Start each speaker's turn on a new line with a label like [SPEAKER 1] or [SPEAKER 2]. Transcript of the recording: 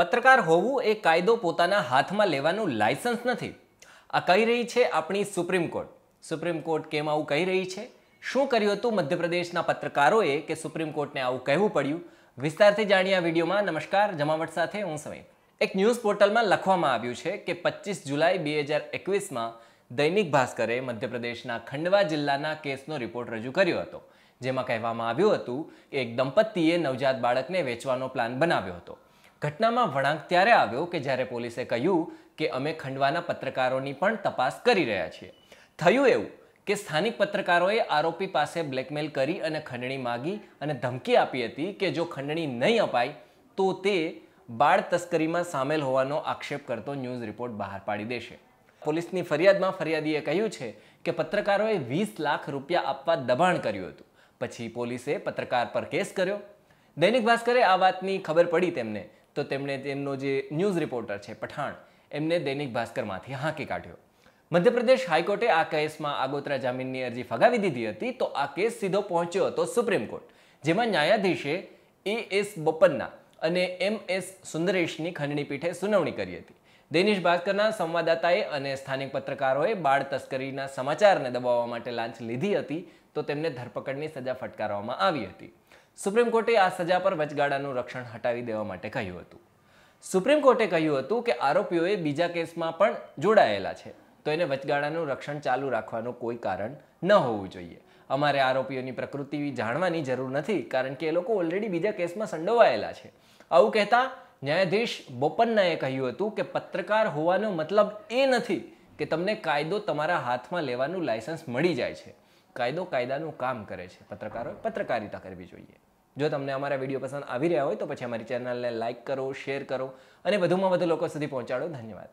[SPEAKER 1] પત્રકાર હોવું એ કાયદો પોતાના હાથમાં લેવાનું લાયસન્સ નથી આ કહી રહી છે આપણી સુપ્રીમ કોર્ટ સુપ્રીમ કોર્ટ કેમ આવું કહી રહી છે શું કર્યું હતું મધ્યપ્રદેશના પત્રકારોએ કે સુપ્રીમ કોર્ટને આવું કહેવું પડ્યું વિસ્તારથી જાણીએ આ વિડીયોમાં નમસ્કાર જમાવટ સાથે હું સમય એક ન્યૂઝ પોર્ટલમાં લખવામાં આવ્યું છે કે પચીસ જુલાઈ બે હજાર એકવીસમાં દૈનિક ભાસ્કરે મધ્યપ્રદેશના ખંડવા જિલ્લાના કેસનો રિપોર્ટ રજૂ કર્યો હતો જેમાં કહેવામાં આવ્યું હતું કે એક દંપતીએ નવજાત બાળકને વેચવાનો પ્લાન બનાવ્યો હતો ઘટનામાં વળાંક ત્યારે આવ્યો કે જ્યારે પોલીસે કહ્યું કે અમે ખંડવાના પત્રકારોની પણ તપાસ કરી રહ્યા છીએ થયું એવું કે સ્થાનિક પત્રકારોએ આરોપી પાસે બ્લેકમેલ કરી અને ખંડણી માગી અને ધમકી આપી હતી કે જો ખંડણી નહીં અપાય તો તે બાળ તસ્કરીમાં સામેલ હોવાનો આક્ષેપ કરતો ન્યૂઝ રિપોર્ટ બહાર પાડી દેશે પોલીસની ફરિયાદમાં ફરિયાદીએ કહ્યું છે કે પત્રકારોએ વીસ લાખ રૂપિયા આપવા દબાણ કર્યું હતું પછી પોલીસે પત્રકાર પર કેસ કર્યો દૈનિક ભાસ્કરે આ વાતની ખબર પડી તેમને તો તેમણે તેમનો જે ન્યૂઝ રિપોર્ટર છે પઠાણ એમને દૈનિક ભાસ્કરમાંથી હાંકી કાઢ્યો મધ્યપ્રદેશ હાઈકોર્ટે આ કેસમાં આગોતરા જામીનની અરજી ફગાવી દીધી હતી તો આ કેસ સીધો પહોંચ્યો હતો સુપ્રીમ કોર્ટ જેમાં ન્યાયાધીશે એ એસ બોપન્ના અને એમ એસ સુંદરેશની ખંડણીપીઠે પીઠે સુનાવણી કરી હતી દૈનિશ ભાસ્કરના સંવાદદાતાએ અને સ્થાનિક પત્રકારોએ બાળ તસ્કરીના સમાચારને દબાવવા માટે લાંચ લીધી હતી તો તેમને ધરપકડની સજા ફટકારવામાં આવી હતી સુપ્રીમ કોર્ટે આ સજા પર વચગાળાનું રક્ષણ હટાવી દેવા માટે કહ્યું હતું સુપ્રીમ કોર્ટે કહ્યું હતું કે આરોપીઓએ બીજા કેસમાં પણ જોડાયેલા છે તો એને વચગાળાનું રક્ષણ ચાલુ રાખવાનું કોઈ કારણ ન હોવું જોઈએ અમારે આરોપીઓની પ્રકૃતિ જાણવાની જરૂર નથી કારણ કે એ લોકો ઓલરેડી બીજા કેસમાં સંડોવાયેલા છે આવું કહેતા ન્યાયાધીશ બોપન્નાએ કહ્યું હતું કે પત્રકાર હોવાનો મતલબ એ નથી કે તમને કાયદો તમારા હાથમાં લેવાનું લાયસન્સ મળી જાય છે કાયદો કાયદાનું કામ કરે છે પત્રકારોએ પત્રકારિતા કરવી જોઈએ જો તમને અમારા વિડીયો પસંદ આવી રહ્યા હોય તો પછી અમારી ચેનલને લાઇક કરો શેર કરો અને વધુમાં વધુ લોકો સુધી પહોંચાડો ધન્યવાદ